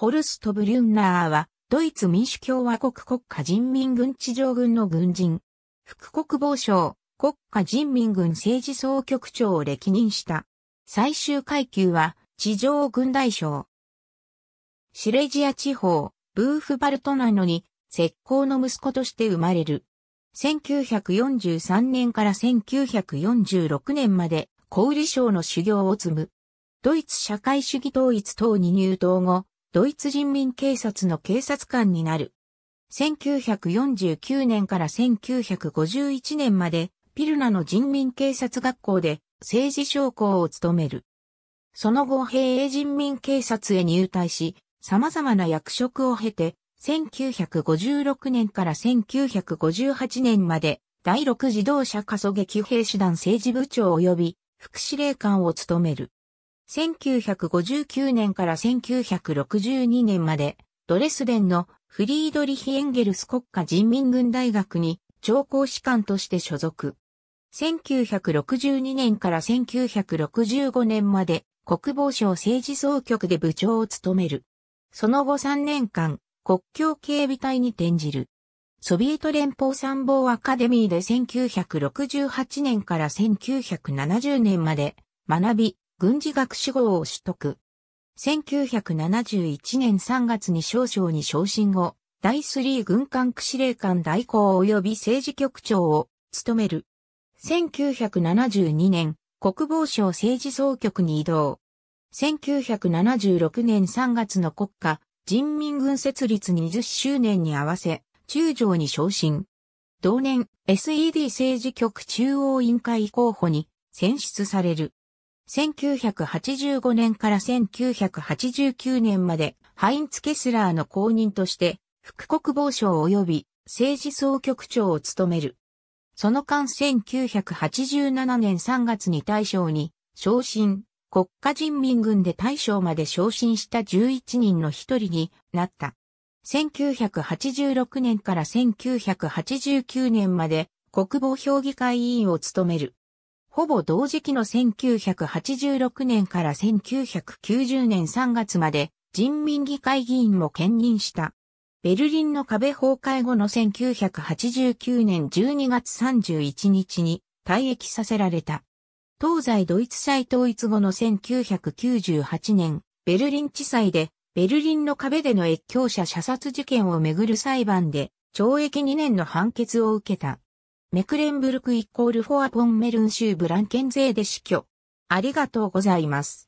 ホルスト・ブリュンナーは、ドイツ民主共和国国家人民軍地上軍の軍人、副国防省、国家人民軍政治総局長を歴任した。最終階級は、地上軍大将。シレジア地方、ブーフバルトナノに、石膏の息子として生まれる。1943年から1946年まで、小売省の修行を積む。ドイツ社会主義統一等に入党後、ドイツ人民警察の警察官になる。1949年から1951年まで、ピルナの人民警察学校で政治将校を務める。その後、兵営人民警察へ入隊し、様々な役職を経て、1956年から1958年まで、第6自動車加速撃兵士団政治部長及び副司令官を務める。1959年から1962年まで、ドレスデンのフリードリヒ・エンゲルス国家人民軍大学に長考士官として所属。1962年から1965年まで国防省政治総局で部長を務める。その後3年間、国境警備隊に転じる。ソビエト連邦参謀アカデミーで1968年から1970年まで学び、軍事学士号を取得。1971年3月に少将に昇進後、第3軍艦区司令官代行及び政治局長を務める。1972年、国防省政治総局に移動。1976年3月の国家人民軍設立20周年に合わせ、中将に昇進。同年、SED 政治局中央委員会候補に選出される。1985年から1989年まで、ハインツ・ケスラーの後任として、副国防省及び政治総局長を務める。その間1987年3月に大将に昇進、国家人民軍で大将まで昇進した11人の一人になった。1986年から1989年まで国防評議会委員を務める。ほぼ同時期の1986年から1990年3月まで人民議会議員も兼任した。ベルリンの壁崩壊後の1989年12月31日に退役させられた。東西ドイツ再統一後の1998年、ベルリン地裁で、ベルリンの壁での越境者射殺事件をめぐる裁判で、懲役2年の判決を受けた。メクレンブルクイコールフォアポンメルン州ブランケンゼーで死去。ありがとうございます。